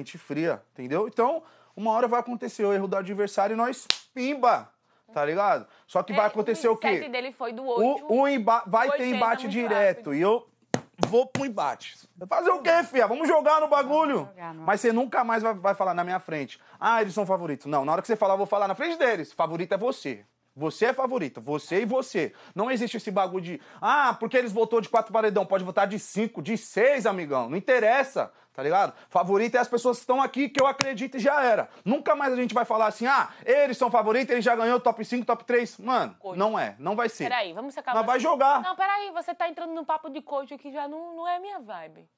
gente fria, entendeu? Então, uma hora vai acontecer o erro do adversário e nós, pimba! Tá ligado? Só que é, vai acontecer o, o quê? dele foi do 8. O, o Vai ter embate direto. Rápido. E eu vou pro embate. Fazer o quê, filha? Vamos jogar no bagulho. Jogar, Mas você nunca mais vai, vai, falar na minha frente. Ah, eles são favoritos. Não, na hora que você falar, eu vou falar na frente deles. Favorito é você. Você é favorito, você e você. Não existe esse bagulho de, ah, porque eles votou de quatro paredão, pode votar de cinco, de seis, amigão. Não interessa tá ligado? Favorito é as pessoas que estão aqui, que eu acredito e já era. Nunca mais a gente vai falar assim, ah, eles são favoritos, ele já ganhou top 5, top 3. Mano, coach. não é, não vai ser. Peraí, vamos acabar. Mas vai jogar. Não, peraí, você tá entrando num papo de coach que já não, não é minha vibe.